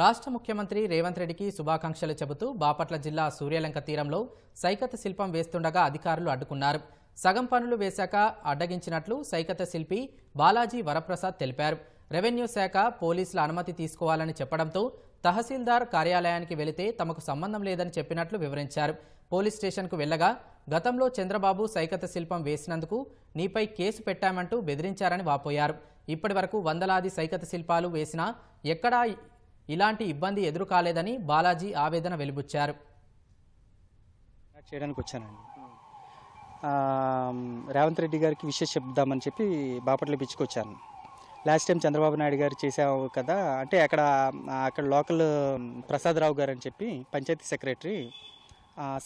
రాష్ట్ర ముఖ్యమంత్రి రేవంత్ రెడ్డికి శుభాకాంక్షలు చెబుతూ బాపట్ల జిల్లా సూర్యలంక తీరంలో సైకత శిల్పం వేస్తుండగా అధికారులు అడ్డుకున్నారు సగం పనులు వేశాక అడ్డగించినట్లు సైకత శిల్పి బాలాజీ వరప్రసాద్ తెలిపారు రెవెన్యూ శాఖ పోలీసుల అనుమతి తీసుకోవాలని చెప్పడంతో తహసీల్దార్ కార్యాలయానికి వెళితే తమకు సంబంధం లేదని చెప్పినట్లు వివరించారు పోలీస్ స్టేషన్కు వెళ్లగా గతంలో చంద్రబాబు సైకత శిల్పం వేసినందుకు నీపై కేసు పెట్టామంటూ బెదిరించారని వాపోయారు ఇప్పటి వరకు వందలాది సైకత శిల్పాలు వేసినా ఎక్కడా ఇలాంటి ఇబ్బంది ఎదురు కాలేదని బాలాజీ ఆవేదన వెలిబుచ్చారు చేయడానికి వచ్చానండి రేవంత్ రెడ్డి గారికి విషయం చెప్దామని చెప్పి బాపట్ల పిచ్చుకొచ్చాను లాస్ట్ టైం చంద్రబాబు నాయుడు గారు చేసావు కదా అంటే అక్కడ అక్కడ లోకల్ ప్రసాదరావు గారు అని చెప్పి పంచాయతీ సెక్రటరీ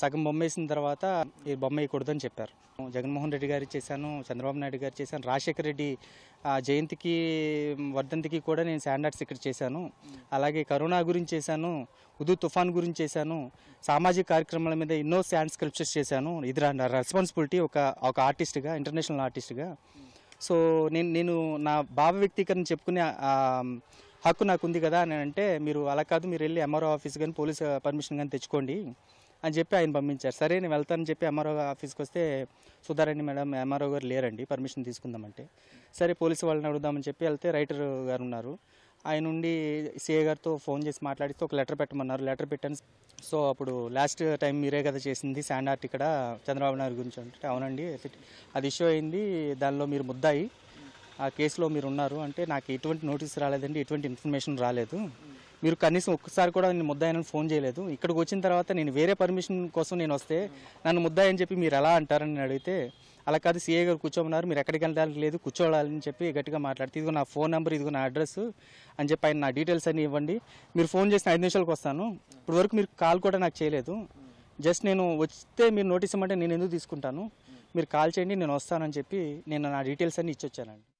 సగం బొమ్మ వేసిన తర్వాత ఈ బొమ్మ వేయకూడదని చెప్పారు జగన్మోహన్ రెడ్డి గారు చేశాను చంద్రబాబు నాయుడు గారు చేశాను రాజశేఖర రెడ్డి జయంతికి వర్ధంతికి కూడా నేను శాండ్ ఇక్కడ చేశాను అలాగే కరోనా గురించి చేశాను ఉదు తుఫాన్ గురించి చేశాను సామాజిక కార్యక్రమాల మీద ఎన్నో శాండ్ స్కల్ప్చర్స్ చేశాను ఇది రెస్పాన్సిబిలిటీ ఒక ఒక ఆర్టిస్ట్గా ఇంటర్నేషనల్ ఆర్టిస్ట్గా సో నేను నేను నా భావ వ్యక్తీకరణ చెప్పుకునే హక్కు నాకు ఉంది కదా అని అంటే మీరు అలా కాదు మీరు వెళ్ళి ఎంఆర్ఓ ఆఫీస్ కానీ పోలీస్ పర్మిషన్ కానీ తెచ్చుకోండి అని చెప్పి ఆయన పంపించారు సరే నేను వెళ్తానని చెప్పి ఎంఆర్ఓ ఆఫీస్కి వస్తే సుధారాణి మేడం ఎంఆర్ఓ గారు లేరండి పర్మిషన్ తీసుకుందామంటే సరే పోలీసు వాళ్ళని అడుగుదామని చెప్పి వెళ్తే రైటర్ గారు ఉన్నారు ఆయన ఉండి సిఏ గారితో ఫోన్ చేసి మాట్లాడితే ఒక లెటర్ పెట్టమన్నారు లెటర్ పెట్టాను సో అప్పుడు లాస్ట్ టైం మీరే కదా చేసింది శాండ్ ఆర్ట్ ఇక్కడ చంద్రబాబు నాయుడు గురించి అంటే అవునండి అది ఇష్యూ అయింది దానిలో మీరు ముద్దాయి ఆ కేసులో మీరు ఉన్నారు అంటే నాకు ఎటువంటి నోటీస్ రాలేదండి ఎటువంటి ఇన్ఫర్మేషన్ రాలేదు మీరు కనీసం ఒక్కసారి కూడా నేను ముద్దాయనని ఫోన్ చేయలేదు ఇక్కడికి వచ్చిన తర్వాత నేను వేరే పర్మిషన్ కోసం నేను వస్తే నన్ను ముద్దాయని చెప్పి మీరు ఎలా అంటారని నేను అడిగితే అలా కాదు సీఏ గారు కూర్చోమన్నారు మీరు ఎక్కడికి వెళ్ళడానికి లేదు కూర్చోవాలని చెప్పి గట్టిగా మాట్లాడితే ఇదిగో నా ఫోన్ నెంబర్ ఇదిగో నా అడ్రస్ అని చెప్పి ఆయన నా డీటెయిల్స్ అన్ని ఇవ్వండి మీరు ఫోన్ చేసిన ఐదు నిమిషాలకు వస్తాను ఇప్పటివరకు మీరు కాల్ కూడా నాకు చేయలేదు జస్ట్ నేను వస్తే మీరు నోటీస్ ఇవ్వమంటే నేను ఎందుకు తీసుకుంటాను మీరు కాల్ చేయండి నేను వస్తానని చెప్పి నేను నా డీటెయిల్స్ అన్ని ఇచ్చొచ్చానండి